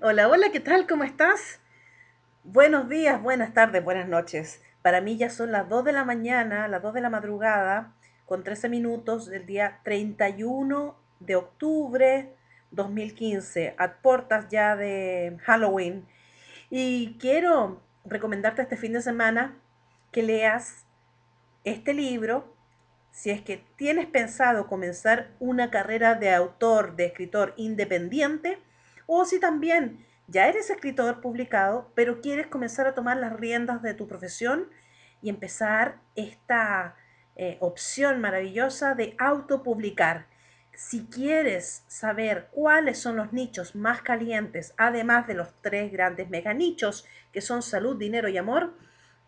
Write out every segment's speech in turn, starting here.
Hola, hola, ¿qué tal? ¿Cómo estás? Buenos días, buenas tardes, buenas noches. Para mí ya son las 2 de la mañana, las 2 de la madrugada, con 13 minutos del día 31 de octubre 2015, a puertas ya de Halloween. Y quiero recomendarte este fin de semana que leas este libro. Si es que tienes pensado comenzar una carrera de autor, de escritor independiente, o si también ya eres escritor publicado, pero quieres comenzar a tomar las riendas de tu profesión y empezar esta eh, opción maravillosa de autopublicar. Si quieres saber cuáles son los nichos más calientes, además de los tres grandes mega nichos que son salud, dinero y amor,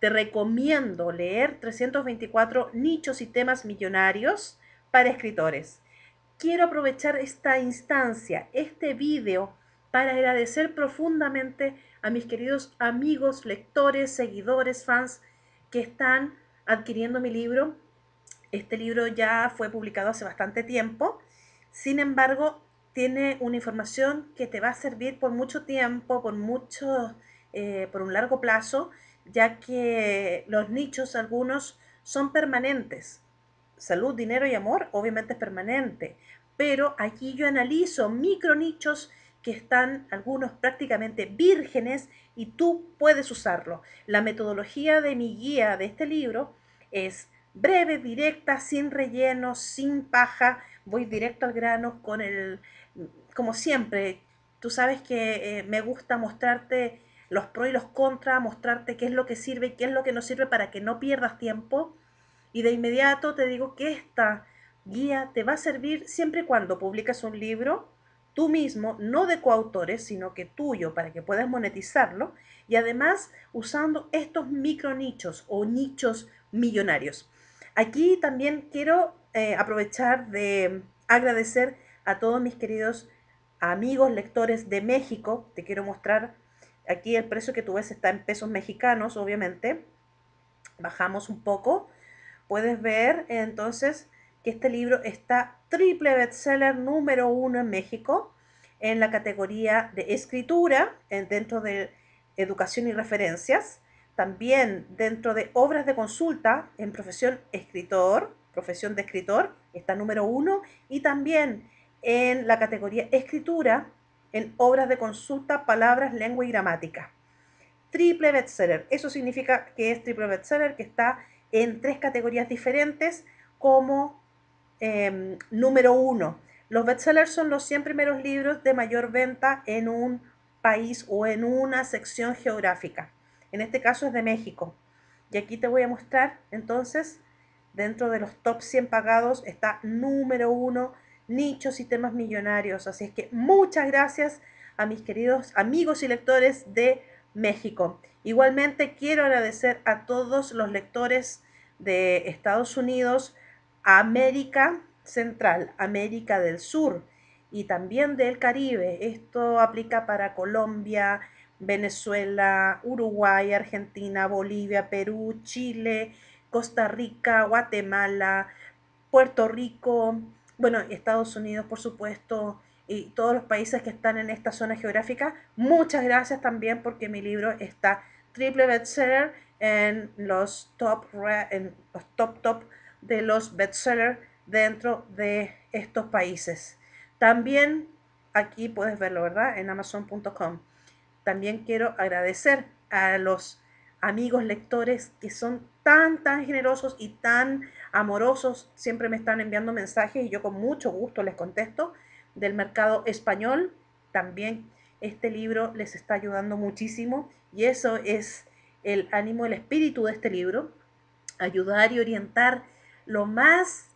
te recomiendo leer 324 nichos y temas millonarios para escritores. Quiero aprovechar esta instancia, este video, para agradecer profundamente a mis queridos amigos, lectores, seguidores, fans que están adquiriendo mi libro. Este libro ya fue publicado hace bastante tiempo, sin embargo, tiene una información que te va a servir por mucho tiempo, por mucho, eh, por un largo plazo, ya que los nichos algunos son permanentes. Salud, dinero y amor, obviamente es permanente, pero aquí yo analizo micro nichos que están algunos prácticamente vírgenes y tú puedes usarlo. La metodología de mi guía de este libro es breve, directa, sin relleno, sin paja. Voy directo al grano con el, como siempre, tú sabes que eh, me gusta mostrarte los pros y los contras, mostrarte qué es lo que sirve y qué es lo que no sirve para que no pierdas tiempo. Y de inmediato te digo que esta guía te va a servir siempre y cuando publicas un libro tú mismo, no de coautores, sino que tuyo, para que puedas monetizarlo y además usando estos micro nichos o nichos millonarios. Aquí también quiero eh, aprovechar de agradecer a todos mis queridos amigos lectores de México. Te quiero mostrar aquí el precio que tú ves está en pesos mexicanos, obviamente. Bajamos un poco. Puedes ver entonces que este libro está triple bestseller número uno en México en la categoría de escritura dentro de educación y referencias, también dentro de obras de consulta en profesión escritor, profesión de escritor, está número uno, y también en la categoría escritura en obras de consulta, palabras, lengua y gramática. Triple bestseller, eso significa que es triple bestseller, que está en tres categorías diferentes como Em, número uno. Los bestsellers son los 100 primeros libros de mayor venta en un país o en una sección geográfica. En este caso es de México. Y aquí te voy a mostrar entonces, dentro de los top 100 pagados está número uno, nichos y temas millonarios. Así es que muchas gracias a mis queridos amigos y lectores de México. Igualmente quiero agradecer a todos los lectores de Estados Unidos, América Central, América del Sur y también del Caribe. Esto aplica para Colombia, Venezuela, Uruguay, Argentina, Bolivia, Perú, Chile, Costa Rica, Guatemala, Puerto Rico, bueno, Estados Unidos, por supuesto, y todos los países que están en esta zona geográfica. Muchas gracias también porque mi libro está triple bestseller en los top, en los top, top de los bestsellers dentro de estos países. También aquí puedes verlo, ¿verdad? En amazon.com. También quiero agradecer a los amigos lectores que son tan, tan generosos y tan amorosos. Siempre me están enviando mensajes y yo con mucho gusto les contesto del mercado español. También este libro les está ayudando muchísimo y eso es el ánimo, el espíritu de este libro, ayudar y orientar lo más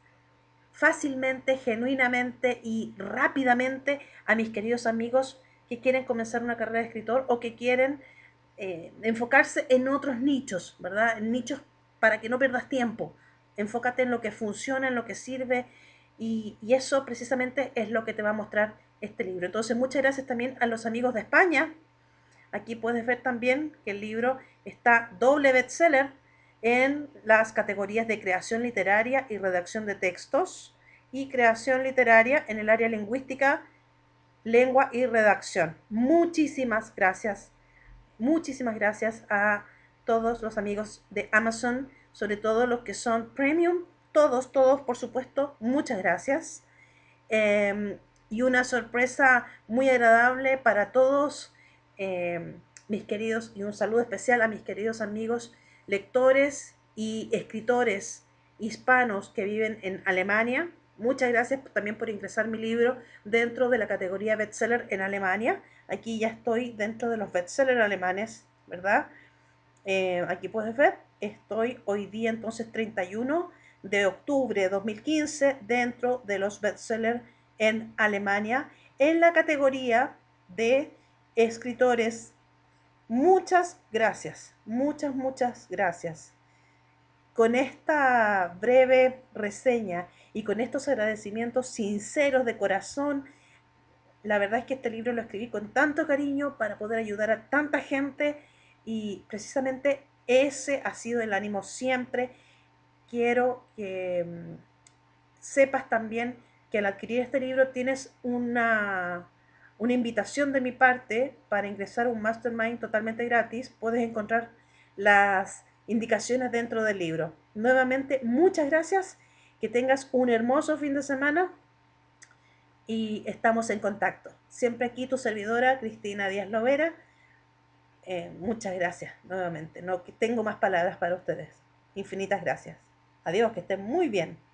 fácilmente, genuinamente y rápidamente a mis queridos amigos que quieren comenzar una carrera de escritor o que quieren eh, enfocarse en otros nichos, ¿verdad? En nichos para que no pierdas tiempo. Enfócate en lo que funciona, en lo que sirve y, y eso precisamente es lo que te va a mostrar este libro. Entonces, muchas gracias también a los amigos de España. Aquí puedes ver también que el libro está doble bestseller en las categorías de creación literaria y redacción de textos y creación literaria en el área lingüística, lengua y redacción. Muchísimas gracias, muchísimas gracias a todos los amigos de Amazon, sobre todo los que son premium, todos, todos, por supuesto, muchas gracias. Em, y una sorpresa muy agradable para todos em, mis queridos y un saludo especial a mis queridos amigos lectores y escritores hispanos que viven en Alemania. Muchas gracias también por ingresar mi libro dentro de la categoría bestseller en Alemania. Aquí ya estoy dentro de los bestsellers alemanes, ¿verdad? Eh, aquí puedes ver, estoy hoy día entonces 31 de octubre de 2015 dentro de los bestsellers en Alemania en la categoría de escritores Muchas gracias, muchas, muchas gracias. Con esta breve reseña y con estos agradecimientos sinceros de corazón, la verdad es que este libro lo escribí con tanto cariño para poder ayudar a tanta gente y precisamente ese ha sido el ánimo siempre. Quiero que mm, sepas también que al adquirir este libro tienes una una invitación de mi parte para ingresar a un mastermind totalmente gratis. Puedes encontrar las indicaciones dentro del libro. Nuevamente, muchas gracias. Que tengas un hermoso fin de semana y estamos en contacto. Siempre aquí tu servidora, Cristina Díaz Lovera. Eh, muchas gracias nuevamente. No tengo más palabras para ustedes. Infinitas gracias. Adiós, que estén muy bien.